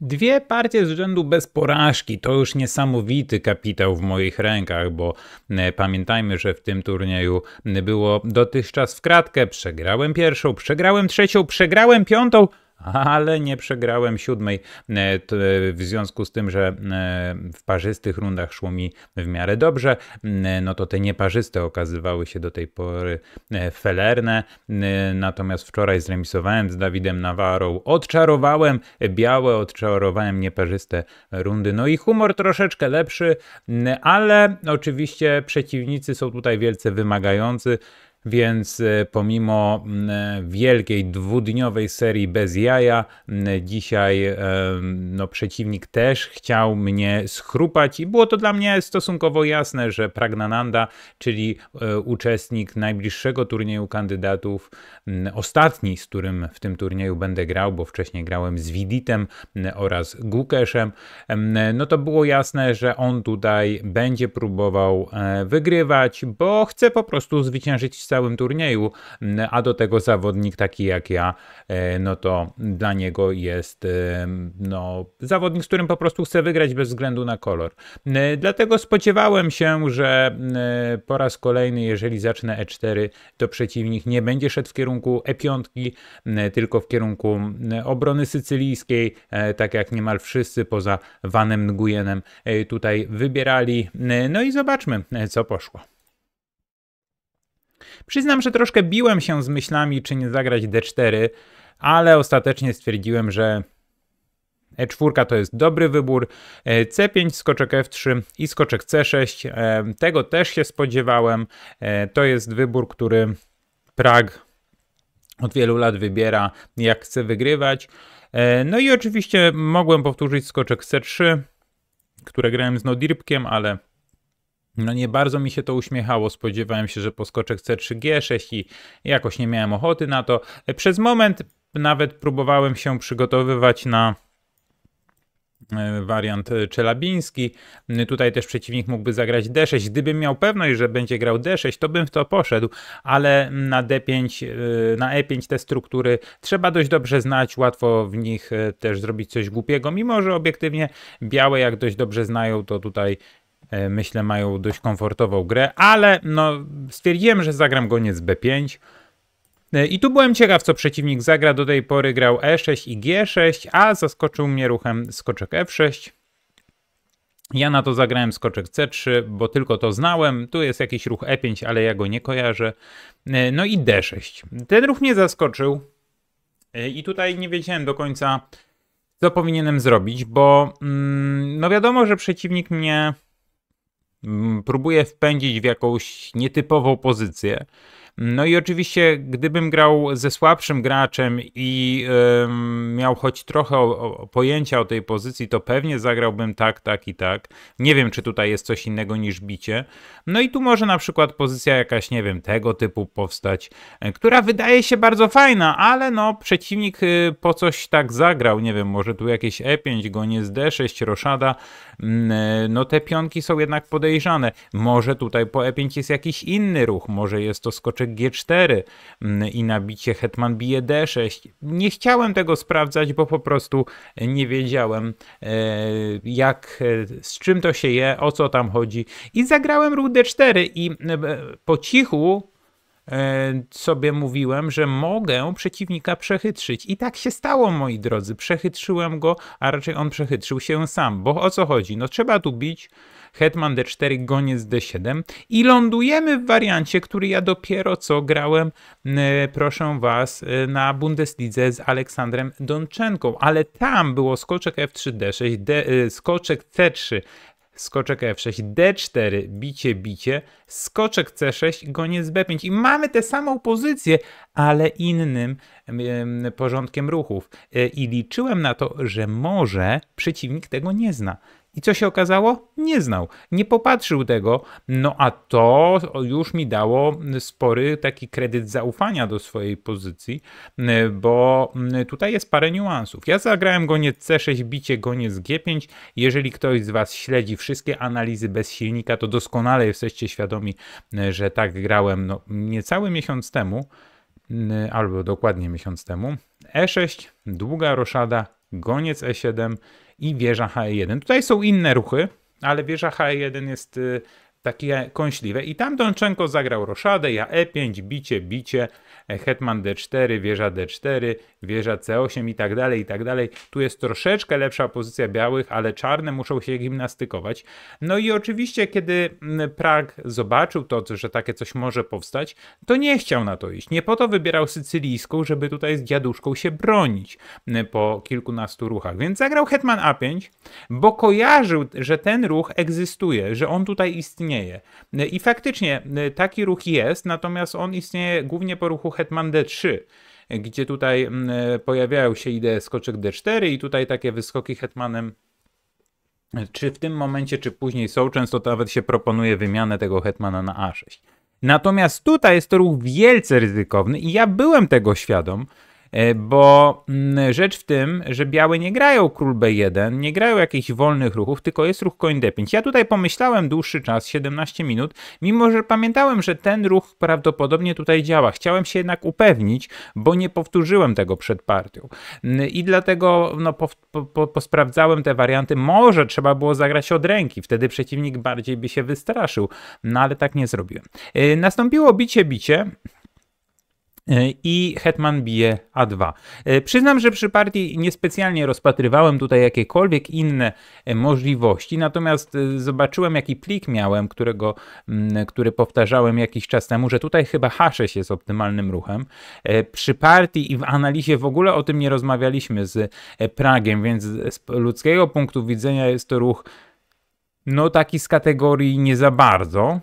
Dwie partie z rzędu bez porażki to już niesamowity kapitał w moich rękach, bo e, pamiętajmy, że w tym turnieju było dotychczas w kratkę. Przegrałem pierwszą, przegrałem trzecią, przegrałem piątą ale nie przegrałem siódmej, e, e, w związku z tym, że e, w parzystych rundach szło mi w miarę dobrze, mm, no to te nieparzyste okazywały się do tej pory felerne, mm, natomiast wczoraj zremisowałem z Dawidem Nawarą, odczarowałem białe, odczarowałem nieparzyste rundy, no i humor troszeczkę lepszy, mm, ale oczywiście przeciwnicy są tutaj wielce wymagający, więc e, pomimo wielkiej dwudniowej serii bez jaja, dzisiaj e, no, przeciwnik też chciał mnie schrupać i było to dla mnie stosunkowo jasne, że Pragnananda, czyli e, uczestnik najbliższego turnieju kandydatów, ostatni, z którym w tym turnieju będę grał, bo wcześniej grałem z Widitem oraz Gukeszem, no to było jasne, że on tutaj będzie próbował wygrywać, bo chce po prostu zwyciężyć cały całym turnieju, a do tego zawodnik taki jak ja, e, no to dla niego jest e, no, zawodnik, z którym po prostu chce wygrać bez względu na kolor. E, dlatego spodziewałem się, że po raz kolejny, jeżeli zacznę E4, to przeciwnik nie będzie szedł w kierunku E5, tylko w kierunku obrony sycylijskiej, tak jak niemal wszyscy poza Vanem Nguyenem tutaj wybierali. No i zobaczmy, co poszło. Przyznam, że troszkę biłem się z myślami, czy nie zagrać D4, ale ostatecznie stwierdziłem, że E4 to jest dobry wybór, e, C5, skoczek F3 i skoczek C6. E, tego też się spodziewałem. E, to jest wybór, który Prag od wielu lat wybiera, jak chce wygrywać. No i oczywiście mogłem powtórzyć skoczek C3, które grałem z Nodirbkiem, ale no nie bardzo mi się to uśmiechało, spodziewałem się, że poskoczek C3G6 i jakoś nie miałem ochoty na to. Przez moment nawet próbowałem się przygotowywać na e, wariant e, czelabiński. Tutaj też przeciwnik mógłby zagrać D6. Gdybym miał pewność, że będzie grał D6, to bym w to poszedł, ale na D5, e, na E5 te struktury trzeba dość dobrze znać, łatwo w nich też zrobić coś głupiego, mimo że obiektywnie białe jak dość dobrze znają, to tutaj E, myślę, mają dość komfortową grę, ale no, stwierdziłem, że zagram goniec B5. E, I tu byłem ciekaw, co przeciwnik zagra. Do tej pory grał E6 i G6, a zaskoczył mnie ruchem skoczek F6. Ja na to zagrałem skoczek C3, bo tylko to znałem. Tu jest jakiś ruch E5, ale ja go nie kojarzę. E, no i D6. Ten ruch mnie zaskoczył. I tutaj nie wiedziałem do końca, co powinienem zrobić, bo mm, no wiadomo, że przeciwnik mnie Mm, próbuje wpędzić w jakąś nietypową pozycję. No i oczywiście, gdybym grał ze słabszym graczem i miał choć trochę o, o pojęcia o tej pozycji, to pewnie zagrałbym tak, tak i tak. Nie wiem, czy tutaj jest coś innego niż bicie. No i tu może na przykład pozycja jakaś, nie wiem, tego typu powstać, e, która wydaje się bardzo fajna, ale no przeciwnik y, po coś tak zagrał, nie wiem, może tu jakieś E5, goniec D6, roszada, mm, e, no te pionki są jednak podejrzane. Może tutaj po E5 jest jakiś inny ruch, może jest to skoczek G4 mm, i nabicie hetman bije D6. Nie chciałem tego sprawdzać, bo po prostu nie wiedziałem e, jak, e, z czym to się je, o co tam chodzi. I zagrałem rudę 4 i e, po cichu E, sobie mówiłem, że mogę przeciwnika przechytrzyć. I tak się stało, moi drodzy. Przechytrzyłem go, a raczej on przechytrzył się sam. Bo o co chodzi? No trzeba tu bić hetman d4, goniec d7 i lądujemy w wariancie, który ja dopiero co grałem, e, proszę was, e, na Bundeslidze z Aleksandrem Donczenką. Ale tam było skoczek f3, d6, d, skoczek c3, skoczek f6, d4, bicie, bicie, skoczek c6, goniec b5 i mamy tę samą pozycję, ale innym y, porządkiem ruchów. Y, I liczyłem na to, że może przeciwnik tego nie zna. I co się okazało? Nie znał, nie popatrzył tego, no a to już mi dało spory taki kredyt zaufania do swojej pozycji, e, bo mm, tutaj jest parę niuansów. Ja zagrałem goniec C6, bicie goniec G5. Jeżeli ktoś z Was śledzi wszystkie analizy bez silnika, to doskonale jesteście świadomi, e, że tak grałem no, niecały miesiąc temu, albo dokładnie miesiąc temu. E6, długa roszada, goniec E7, i wieża HE1. Tutaj są inne ruchy, ale wieża HE1 jest y, takie kąśliwe. I tam Donczenko zagrał roszadę, ja e5, bicie, bicie, hetman d4, wieża d4, wieża c8 i tak dalej, i tak dalej. Tu jest troszeczkę lepsza pozycja białych, ale czarne muszą się gimnastykować. No i oczywiście, kiedy mm, Prag zobaczył to, że takie coś może powstać, to nie chciał na to iść. Nie po to wybierał sycylijską, żeby tutaj z dziaduszką się bronić mm, po kilkunastu ruchach. Więc zagrał hetman a5, bo kojarzył, że ten ruch egzystuje, że on tutaj istnieje istnieje. I faktycznie y, taki ruch jest, natomiast on istnieje głównie po ruchu Hetman D3 gdzie tutaj mm, y, pojawiają się idee skoczek D4 i tutaj takie wyskoki hetmanem czy w tym momencie, czy później są, często nawet się proponuje wymianę tego hetmana na A6. Natomiast tutaj jest to ruch wielce ryzykowny i ja byłem tego świadom, E, bo mm, rzecz w tym, że białe nie grają król b1, nie grają jakichś wolnych ruchów, tylko jest ruch koń d5. Ja tutaj pomyślałem dłuższy czas, 17 minut, mimo że pamiętałem, że ten ruch prawdopodobnie tutaj działa. Chciałem się jednak upewnić, bo nie powtórzyłem tego przed partią. Mm, I dlatego no, po, po, posprawdzałem te warianty. Może trzeba było zagrać od ręki, wtedy przeciwnik bardziej by się wystraszył, no ale tak nie zrobiłem. E, nastąpiło bicie, bicie. E, i hetman bije A2. E, przyznam, że przy partii niespecjalnie rozpatrywałem tutaj jakiekolwiek inne e, możliwości, natomiast zobaczyłem jaki plik miałem, którego, który powtarzałem jakiś czas temu, że tutaj chyba H6 jest optymalnym ruchem. Przy partii i w analizie w ogóle o tym nie rozmawialiśmy z Pragiem, więc z ludzkiego punktu widzenia jest to ruch no taki z kategorii nie za bardzo,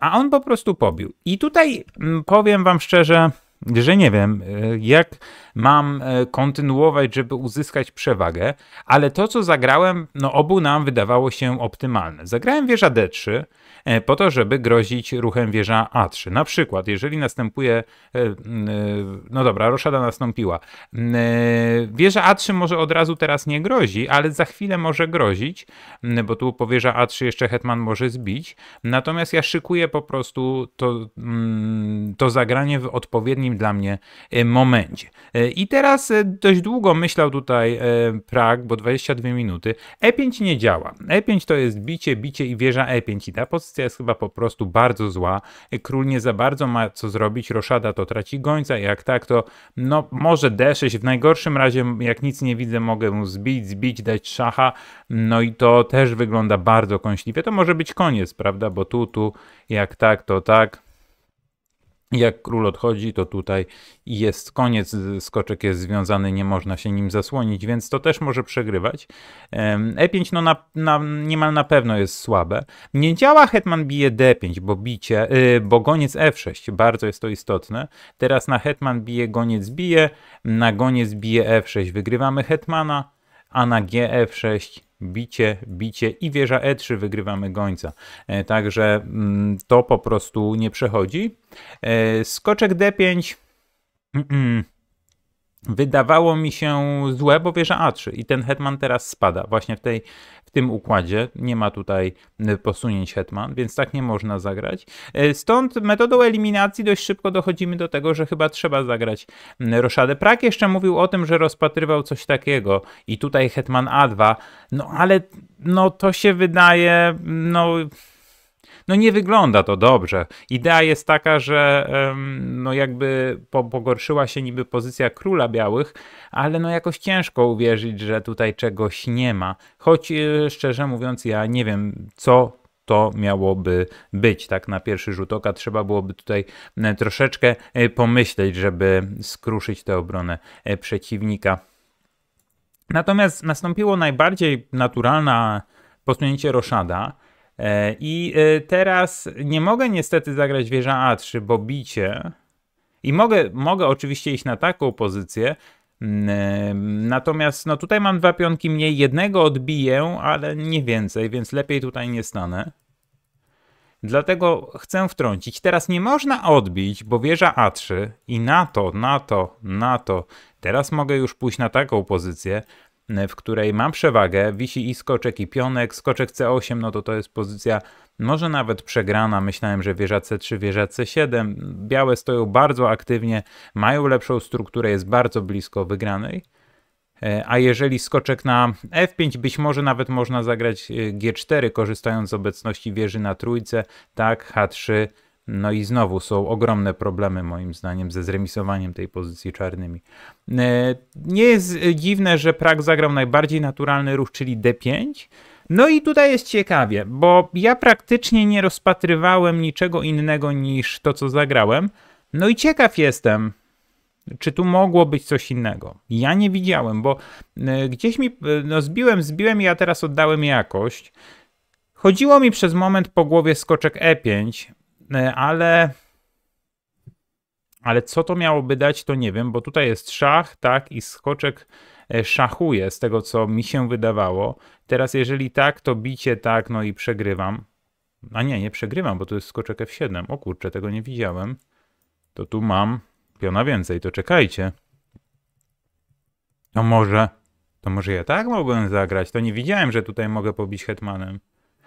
a on po prostu pobił. I tutaj powiem wam szczerze, że nie wiem, e, jak mam e, kontynuować, żeby uzyskać przewagę, ale to, co zagrałem, no obu nam wydawało się optymalne. Zagrałem wieża D3, E, po to, żeby grozić ruchem wieża A3. Na przykład, jeżeli następuje, e, e, no dobra, roszada nastąpiła, wieża A3 może od razu teraz nie grozi, ale za chwilę może grozić, bo tu po wieża A3 jeszcze hetman może zbić, natomiast ja szykuję po prostu to, to zagranie w odpowiednim dla mnie momencie. I teraz dość długo myślał tutaj Prag, bo 22 minuty. E5 nie działa. E5 to jest bicie, bicie i wieża E5 i ta pozycja jest chyba po prostu bardzo zła. Król nie za bardzo ma co zrobić, Roszada to traci gońca, jak tak to no może D6, w najgorszym razie jak nic nie widzę mogę mu zbić, zbić, dać szacha, no i to też wygląda bardzo kąśliwie. To może być koniec, prawda, bo tu, tu, jak tak to tak. Jak król odchodzi, to tutaj jest koniec, skoczek jest związany, nie można się nim zasłonić, więc to też może przegrywać. E5 e no na, na, niemal na pewno jest słabe. Nie działa hetman bije d5, bo bicie, y, bo goniec f6, bardzo jest to istotne. Teraz na hetman bije goniec bije, na goniec bije f6 wygrywamy hetmana, a na gf6 bicie, bicie i wieża E3 wygrywamy gońca. E, także mm, to po prostu nie przechodzi. E, skoczek D5. Mm -mm wydawało mi się złe, bo wieża A3 i ten hetman teraz spada właśnie w, tej, w tym układzie. Nie ma tutaj y, posunięć hetman, więc tak nie można zagrać. Y, stąd metodą eliminacji dość szybko dochodzimy do tego, że chyba trzeba zagrać y, roszadę. Prak jeszcze mówił o tym, że rozpatrywał coś takiego i tutaj hetman A2, no ale no to się wydaje, no no nie wygląda to dobrze. Idea jest taka, że no jakby pogorszyła się niby pozycja króla białych, ale no jakoś ciężko uwierzyć, że tutaj czegoś nie ma. Choć e, szczerze mówiąc, ja nie wiem, co to miałoby być. Tak na pierwszy rzut oka trzeba byłoby tutaj e, troszeczkę e, pomyśleć, żeby skruszyć tę obronę przeciwnika. Natomiast nastąpiło najbardziej naturalne posunięcie Roszada, E, I e, teraz nie mogę niestety zagrać wieża A3, bo bicie. I mogę, mogę oczywiście iść na taką pozycję, mm, e, Natomiast no tutaj mam dwa pionki mniej, jednego odbiję, ale nie więcej, więc lepiej tutaj nie stanę. Dlatego chcę wtrącić. Teraz nie można odbić, bo wieża A3 i na to, na to, na to. Teraz mogę już pójść na taką pozycję w której mam przewagę, wisi i skoczek i pionek, skoczek C8, no to to jest pozycja może nawet przegrana, myślałem, że wieża C3, wieża C7, białe stoją bardzo aktywnie, mają lepszą strukturę, jest bardzo blisko wygranej. E, a jeżeli skoczek na F5, być może nawet można zagrać e, G4, korzystając z obecności wieży na trójce, tak, H3, no i znowu są ogromne problemy, moim zdaniem, ze zremisowaniem tej pozycji czarnymi. E, nie jest e, dziwne, że Prag zagrał najbardziej naturalny ruch, czyli D5. No i tutaj jest ciekawie, bo ja praktycznie nie rozpatrywałem niczego innego niż to, co zagrałem. No i ciekaw jestem, czy tu mogło być coś innego? Ja nie widziałem, bo e, gdzieś mi, no zbiłem, zbiłem i ja teraz oddałem jakość. Chodziło mi przez moment po głowie skoczek E5, E, ale. Ale co to miałoby dać, to nie wiem, bo tutaj jest szach, tak, i skoczek e, szachuje z tego, co mi się wydawało. Teraz, jeżeli tak, to bicie tak, no i przegrywam. A nie, nie przegrywam, bo tu jest skoczek F7. O kurczę, tego nie widziałem. To tu mam piona więcej, to czekajcie. To może, to może ja tak mogłem zagrać. To nie widziałem, że tutaj mogę pobić hetmanem.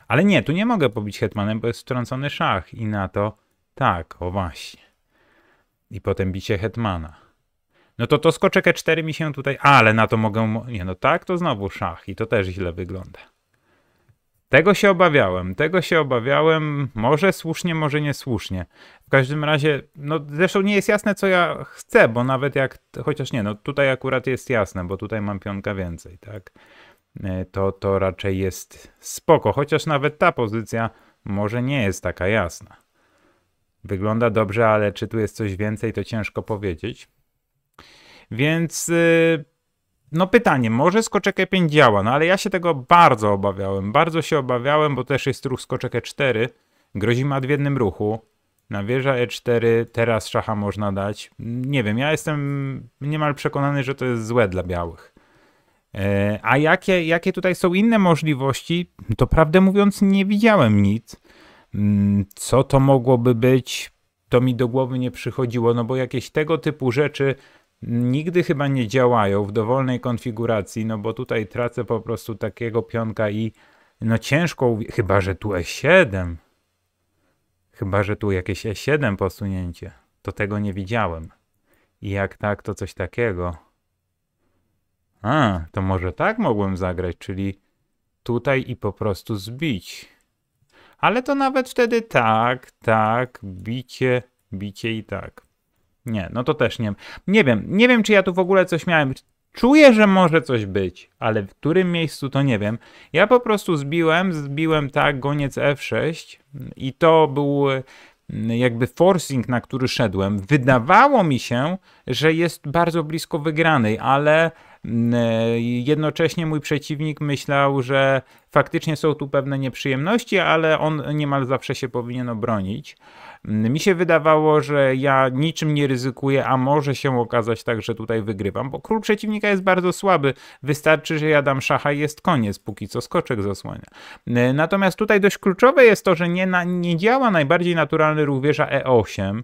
Ale nie, tu nie mogę pobić hetmanem, bo jest wtrącony szach i na to tak, o właśnie. I potem bicie hetmana. No to to skoczek e4 mi się tutaj... ale na to mogę... Nie, no tak, to znowu szach i to też źle wygląda. Tego się obawiałem, tego się obawiałem, może słusznie, może niesłusznie. W każdym razie, no zresztą nie jest jasne, co ja chcę, bo nawet jak, chociaż nie, no tutaj akurat jest jasne, bo tutaj mam pionka więcej, tak? E, to, to raczej jest spoko. Chociaż nawet ta pozycja może nie jest taka jasna. Wygląda dobrze, ale czy tu jest coś więcej, to ciężko powiedzieć. Więc y, no pytanie, może skoczek E5 działa, no ale ja się tego bardzo obawiałem. Bardzo się obawiałem, bo też jest ruch skoczek E4. Grozi mat w jednym ruchu. Na wieża E4 teraz szacha można dać. Nie wiem, ja jestem niemal przekonany, że to jest złe dla białych. E, a jakie, jakie tutaj są inne możliwości, to prawdę mówiąc nie widziałem nic. Mm, co to mogłoby być, to mi do głowy nie przychodziło, no bo jakieś tego typu rzeczy nigdy chyba nie działają w dowolnej konfiguracji, no bo tutaj tracę po prostu takiego pionka i no ciężko, chyba że tu E7, chyba że tu jakieś E7 posunięcie, to tego nie widziałem. I jak tak, to coś takiego. A, to może tak mogłem zagrać, czyli tutaj i po prostu zbić. Ale to nawet wtedy tak, tak, bicie, bicie i tak. Nie, no to też nie. Nie wiem, nie wiem czy ja tu w ogóle coś miałem. Czuję, że może coś być, ale w którym miejscu to nie wiem. Ja po prostu zbiłem, zbiłem tak goniec F6 i to był mm, jakby forcing, na który szedłem. Wydawało mi się, że jest bardzo blisko wygranej, ale Mm, e, jednocześnie mój przeciwnik myślał, że faktycznie są tu pewne nieprzyjemności, ale on niemal zawsze się powinien obronić. Mm, mi się wydawało, że ja niczym nie ryzykuję, a może się okazać tak, że tutaj wygrywam, bo król przeciwnika jest bardzo słaby. Wystarczy, że ja dam szacha i jest koniec, póki co skoczek zasłania. Mm, e, natomiast tutaj dość kluczowe jest to, że nie, na, nie działa najbardziej naturalny ruch wieża E8,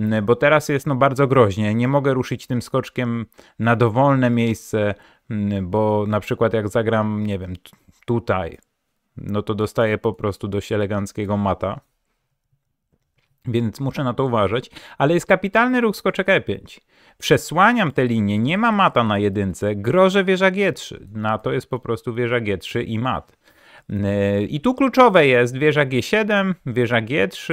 Mm, bo teraz jest no bardzo groźnie. Nie mogę ruszyć tym skoczkiem na dowolne miejsce, mm, bo na przykład jak zagram, nie wiem, tutaj, no to dostaję po prostu dość eleganckiego mata. Więc muszę na to uważać, ale jest kapitalny ruch skoczek E5. Przesłaniam tę linię, nie ma mata na jedynce, grożę wieża G3. Na to jest po prostu wieża G3 i mat. Mm, I tu kluczowe jest wieża G7, wieża G3,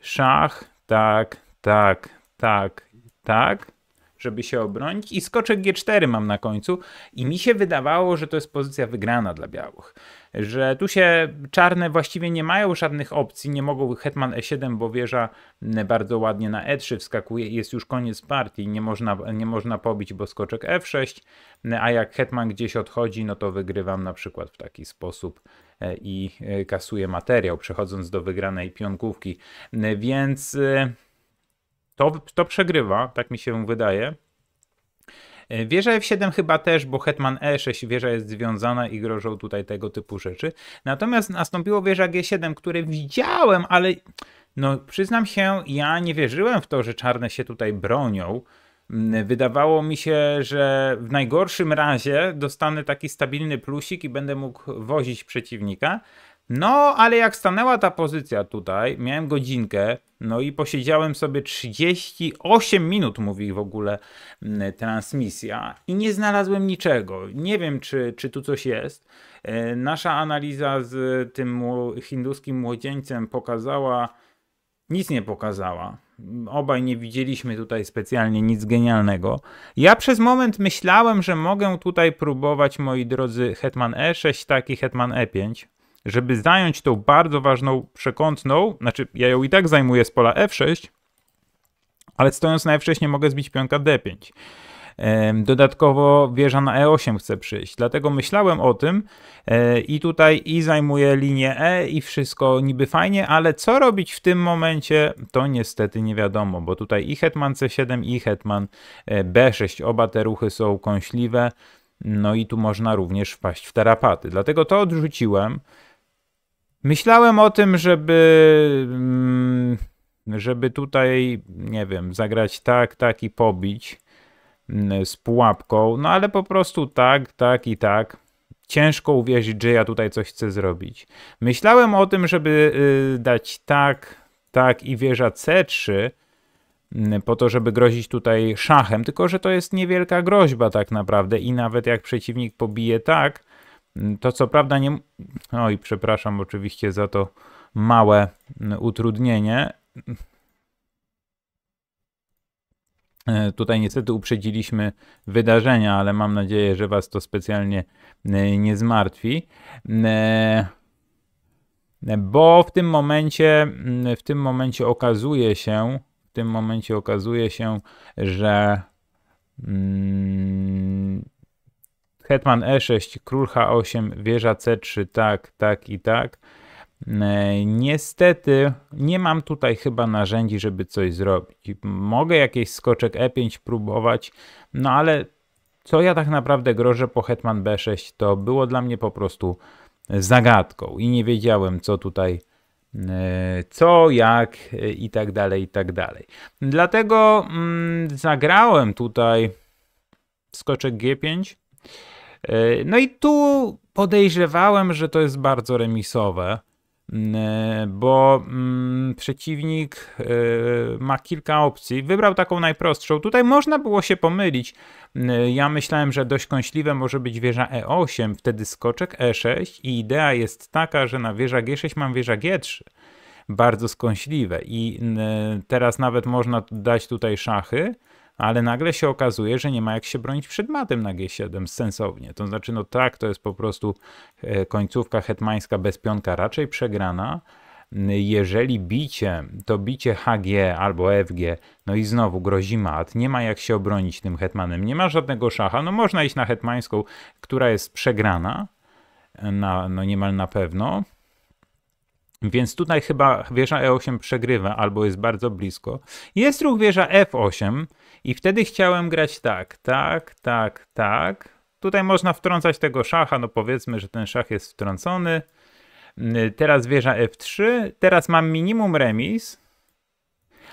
szach, tak, tak, tak, tak, żeby się obronić i skoczek G4 mam na końcu i mi się wydawało, że to jest pozycja wygrana dla białych. Że tu się czarne właściwie nie mają żadnych opcji, nie mogą hetman E7, bo wieża mm, bardzo ładnie na E3 wskakuje i jest już koniec partii, nie można, nie można pobić, bo skoczek F6, mm, a jak hetman gdzieś odchodzi, no to wygrywam na przykład w taki sposób e, i e, kasuję materiał, przechodząc do wygranej pionkówki. Mm, więc... E, to, to przegrywa, tak mi się wydaje. E, wieża F7 chyba też, bo Hetman E6 wieża jest związana i grożą tutaj tego typu rzeczy. Natomiast nastąpiło wieża G7, które widziałem, ale no przyznam się, ja nie wierzyłem w to, że czarne się tutaj bronią. Mm, wydawało mi się, że w najgorszym razie dostanę taki stabilny plusik i będę mógł wozić przeciwnika, no, ale jak stanęła ta pozycja tutaj, miałem godzinkę, no i posiedziałem sobie 38 minut, mówi w ogóle mm, transmisja, i nie znalazłem niczego. Nie wiem, czy, czy tu coś jest. E, nasza analiza z tym hinduskim młodzieńcem pokazała, nic nie pokazała. Obaj nie widzieliśmy tutaj specjalnie nic genialnego. Ja przez moment myślałem, że mogę tutaj próbować, moi drodzy, Hetman E6, taki Hetman E5 żeby zająć tą bardzo ważną przekątną, znaczy ja ją i tak zajmuję z pola f6, ale stojąc na f6 nie mogę zbić pionka d5. Dodatkowo wieża na E8 chce przyjść, dlatego myślałem o tym e, i tutaj i zajmuję linię E i wszystko niby fajnie, ale co robić w tym momencie to niestety nie wiadomo, bo tutaj i hetman C7 i hetman e, B6, oba te ruchy są kąśliwe, no i tu można również wpaść w terapaty, dlatego to odrzuciłem. Myślałem o tym, żeby mm, żeby tutaj, nie wiem, zagrać tak, tak i pobić mm, z pułapką, no ale po prostu tak, tak i tak. Ciężko uwierzyć, że ja tutaj coś chcę zrobić. Myślałem o tym, żeby y, dać tak, tak i wieża C3, mm, po to, żeby grozić tutaj szachem, tylko że to jest niewielka groźba tak naprawdę i nawet jak przeciwnik pobije tak, to co prawda nie. Oj, no przepraszam oczywiście za to małe mm, utrudnienie. E, tutaj niestety uprzedziliśmy wydarzenia, ale mam nadzieję, że Was to specjalnie e, nie zmartwi. E, bo w tym momencie, mm, w tym momencie okazuje się, w tym momencie okazuje się, że mm, Hetman E6, król H8, wieża C3, tak, tak i tak. E, niestety nie mam tutaj chyba narzędzi, żeby coś zrobić. Mogę jakiś skoczek E5 próbować, no ale co ja tak naprawdę grożę po Hetman B6, to było dla mnie po prostu zagadką i nie wiedziałem, co tutaj, e, co, jak e, i tak dalej, i tak dalej. Dlatego mm, zagrałem tutaj skoczek G5. E, no i tu podejrzewałem, że to jest bardzo remisowe, mm, e, bo mm, przeciwnik e, ma kilka opcji. Wybrał taką najprostszą. Tutaj można było się pomylić. Mm, ja myślałem, że dość kąśliwe może być wieża E8, wtedy skoczek E6 i idea jest taka, że na wieża G6 mam wieża G3 bardzo skąśliwe. I teraz nawet można dać tutaj szachy, ale nagle się okazuje, że nie ma jak się bronić przed matem na G7 sensownie. To znaczy, no tak, to jest po prostu e, końcówka hetmańska bez pionka raczej przegrana. Jeżeli bicie, to bicie HG albo FG, no i znowu grozi mat, nie ma jak się obronić tym hetmanem, nie ma żadnego szacha, no można iść na hetmańską, która jest przegrana, na, no niemal na pewno, więc tutaj chyba wieża E8 przegrywa albo jest bardzo blisko. Jest ruch wieża F8 i wtedy chciałem grać tak, tak, tak, tak. Tutaj można wtrącać tego szacha, no powiedzmy, że ten szach jest wtrącony. Mm, teraz wieża F3, teraz mam minimum remis,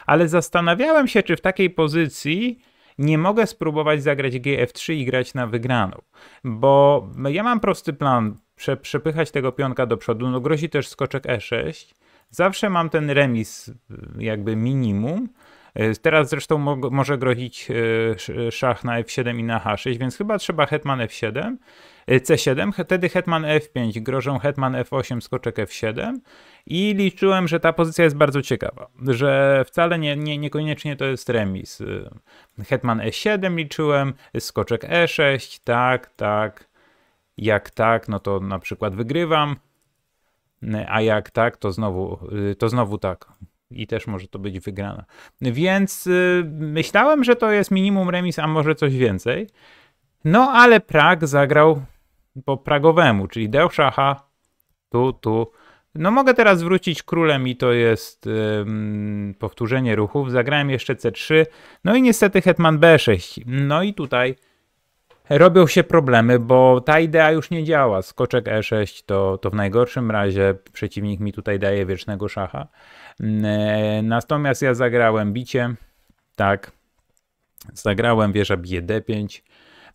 ale zastanawiałem się, czy w takiej pozycji nie mogę spróbować zagrać GF3 i grać na wygraną, bo ja mam prosty plan prze, przepychać tego pionka do przodu. No grozi też skoczek E6. Zawsze mam ten remis y, jakby minimum. Y, teraz zresztą mo może grozić y, szach na F7 i na H6, więc chyba trzeba hetman F7, C7, wtedy hetman F5, grożą hetman F8, skoczek F7 i liczyłem, że ta pozycja jest bardzo ciekawa, że wcale nie, nie, niekoniecznie to jest remis. Hetman E7 liczyłem, skoczek E6, tak, tak, jak tak, no to na przykład wygrywam, a jak tak, to znowu, y, to znowu tak. I też może to być wygrana. Więc y, myślałem, że to jest minimum remis, a może coś więcej. No ale Prag zagrał po pragowemu, czyli Deu tu, tu. No mogę teraz wrócić królem i to jest yy, powtórzenie ruchów. Zagrałem jeszcze C3, no i niestety hetman B6. No i tutaj robią się problemy, bo ta idea już nie działa. Skoczek E6 to, to w najgorszym razie przeciwnik mi tutaj daje wiecznego szacha. Mm, e, natomiast ja zagrałem bicie, tak, zagrałem wieża bije D5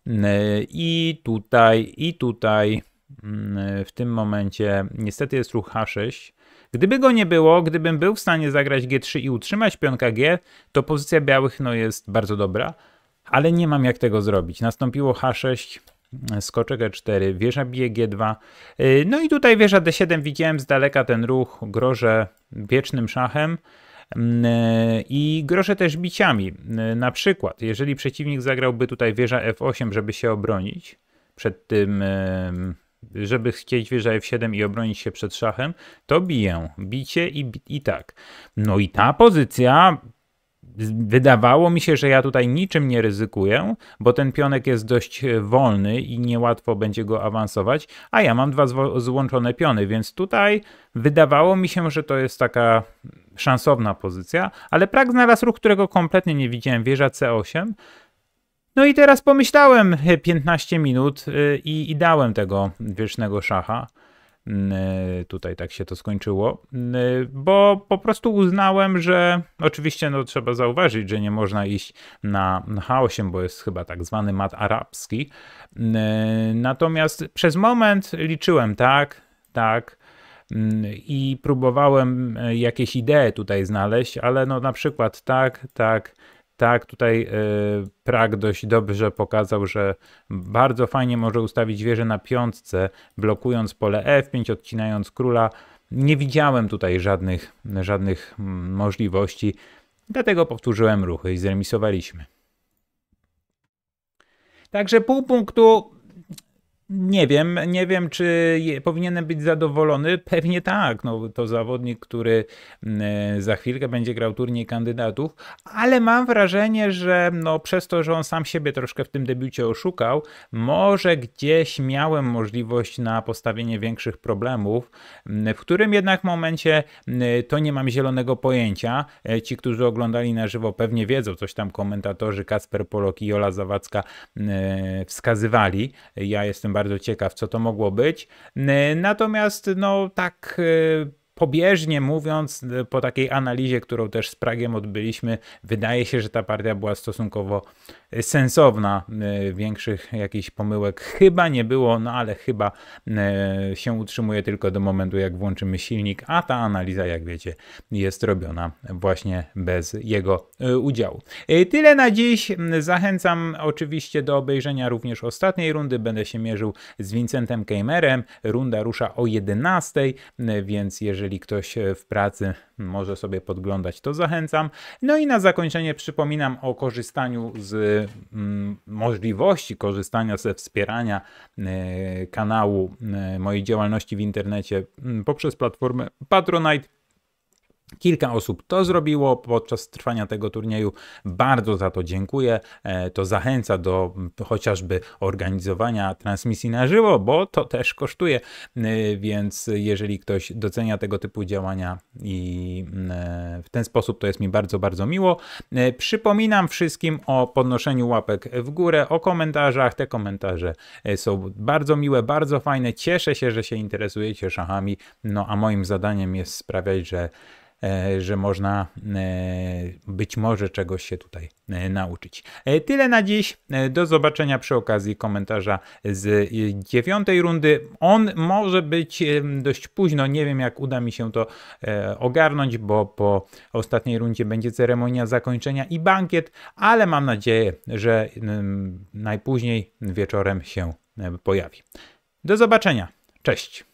mm, e, i tutaj, i tutaj mm, e, w tym momencie niestety jest ruch H6. Gdyby go nie było, gdybym był w stanie zagrać G3 i utrzymać pionka G, to pozycja białych no, jest bardzo dobra ale nie mam jak tego zrobić. Nastąpiło H6, skoczek E4, wieża bije G2. Y, no i tutaj wieża D7, widziałem z daleka ten ruch, grożę wiecznym szachem mm, y, i grożę też biciami. Y, na przykład, jeżeli przeciwnik zagrałby tutaj wieża F8, żeby się obronić przed tym żeby chcieć wieża f7 i obronić się przed szachem, to biję, bicie i, i tak. No i ta pozycja wydawało mi się, że ja tutaj niczym nie ryzykuję, bo ten pionek jest dość e, wolny i niełatwo będzie go awansować, a ja mam dwa złączone piony, więc tutaj wydawało mi się, że to jest taka szansowna pozycja, ale Prag znalazł ruch, którego kompletnie nie widziałem, wieża C8. No i teraz pomyślałem 15 e, minut e, i, i dałem tego wiecznego szacha. Mm, e, tutaj tak się to skończyło, mm, e, bo po prostu uznałem, że oczywiście no, trzeba zauważyć, że nie można iść na H8, bo jest chyba tak zwany mat arabski. Mm, e, natomiast przez moment liczyłem tak, tak, i próbowałem jakieś idee tutaj znaleźć, ale no na przykład tak, tak, tak, tutaj e, Prag dość dobrze pokazał, że bardzo fajnie może ustawić wieżę na piątce, blokując pole F5, odcinając króla. Nie widziałem tutaj żadnych, żadnych mm, możliwości, dlatego powtórzyłem ruchy i zremisowaliśmy. Także pół punktu nie wiem, nie wiem, czy powinienem być zadowolony. Pewnie tak. No, to zawodnik, który mm, e, za chwilkę będzie grał turniej kandydatów, ale mam wrażenie, że no, przez to, że on sam siebie troszkę w tym debiucie oszukał, może gdzieś miałem możliwość na postawienie większych problemów, mm, w którym jednak momencie mm, e, to nie mam zielonego pojęcia. E, ci, którzy oglądali na żywo, pewnie wiedzą, coś tam komentatorzy Kasper Polok i Jola Zawadzka wskazywali. Ja jestem bardzo ciekaw, co to mogło być. Natomiast, no tak. Yy pobieżnie mówiąc, y, po takiej analizie, którą też z Pragiem odbyliśmy, wydaje się, że ta partia była stosunkowo y, sensowna. Y, większych jakichś pomyłek chyba nie było, no ale chyba się utrzymuje tylko do momentu, jak włączymy silnik, a ta analiza, jak wiecie, jest robiona właśnie bez jego udziału. Tyle na dziś. Zachęcam oczywiście do obejrzenia również ostatniej rundy. Będę się mierzył z Vincentem Keimerem. Runda rusza o 11, więc jeżeli jeżeli ktoś e, w pracy może sobie podglądać, to zachęcam. No i na zakończenie przypominam o korzystaniu z mm, możliwości korzystania ze wspierania e, kanału e, mojej działalności w internecie mm, poprzez platformę Patronite. Kilka osób to zrobiło podczas trwania tego turnieju. Bardzo za to dziękuję. E, to zachęca do chociażby organizowania transmisji na żywo, bo to też kosztuje. E, więc jeżeli ktoś docenia tego typu działania i mm, e, w ten sposób, to jest mi bardzo, bardzo miło. Przypominam wszystkim o podnoszeniu łapek w górę, o komentarzach. Te komentarze są bardzo miłe, bardzo fajne. Cieszę się, że się interesujecie szachami. No a moim zadaniem jest sprawiać, że E, że można e, być może czegoś się tutaj e, nauczyć. Tyle na dziś. Do zobaczenia przy okazji komentarza z dziewiątej rundy. On może być dość późno. Nie wiem, jak uda mi się to ogarnąć, bo po ostatniej rundzie będzie ceremonia zakończenia i bankiet, ale mam nadzieję, że najpóźniej wieczorem się pojawi. Do zobaczenia. Cześć.